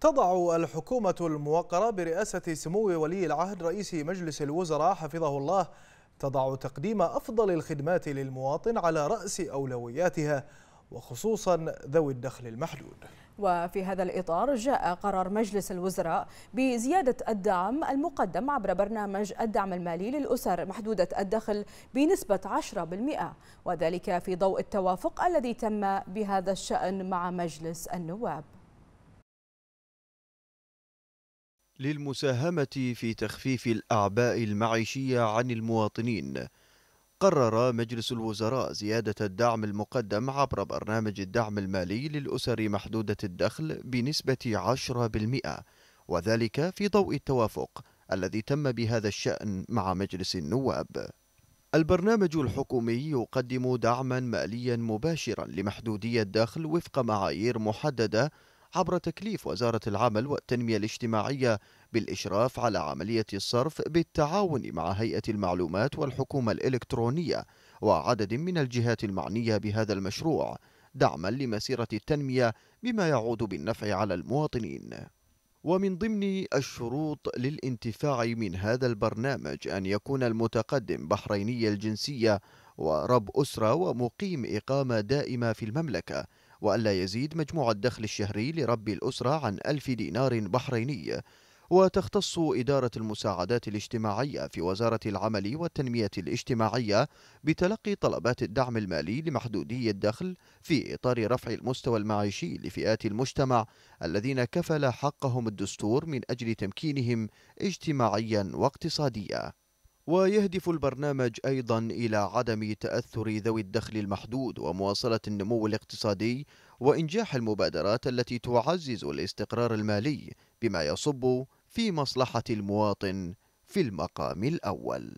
تضع الحكومة الموقرة برئاسة سمو ولي العهد رئيس مجلس الوزراء حفظه الله تضع تقديم أفضل الخدمات للمواطن على رأس أولوياتها وخصوصا ذوي الدخل المحدود وفي هذا الإطار جاء قرار مجلس الوزراء بزيادة الدعم المقدم عبر برنامج الدعم المالي للأسر محدودة الدخل بنسبة 10% وذلك في ضوء التوافق الذي تم بهذا الشأن مع مجلس النواب للمساهمة في تخفيف الأعباء المعيشية عن المواطنين قرر مجلس الوزراء زيادة الدعم المقدم عبر برنامج الدعم المالي للأسر محدودة الدخل بنسبة 10% وذلك في ضوء التوافق الذي تم بهذا الشأن مع مجلس النواب البرنامج الحكومي يقدم دعما ماليا مباشرا لمحدودي الدخل وفق معايير محددة عبر تكليف وزارة العمل والتنمية الاجتماعية بالإشراف على عملية الصرف بالتعاون مع هيئة المعلومات والحكومة الإلكترونية وعدد من الجهات المعنية بهذا المشروع دعما لمسيرة التنمية بما يعود بالنفع على المواطنين ومن ضمن الشروط للانتفاع من هذا البرنامج أن يكون المتقدم بحريني الجنسية ورب أسرة ومقيم إقامة دائمة في المملكة وألا يزيد مجموع الدخل الشهري لرب الأسرة عن ألف دينار بحريني وتختص إدارة المساعدات الاجتماعية في وزارة العمل والتنمية الاجتماعية بتلقي طلبات الدعم المالي لمحدودي الدخل في إطار رفع المستوى المعيشي لفئات المجتمع الذين كفل حقهم الدستور من أجل تمكينهم اجتماعيا واقتصاديا ويهدف البرنامج أيضا إلى عدم تأثر ذوي الدخل المحدود ومواصلة النمو الاقتصادي وإنجاح المبادرات التي تعزز الاستقرار المالي بما يصب في مصلحة المواطن في المقام الأول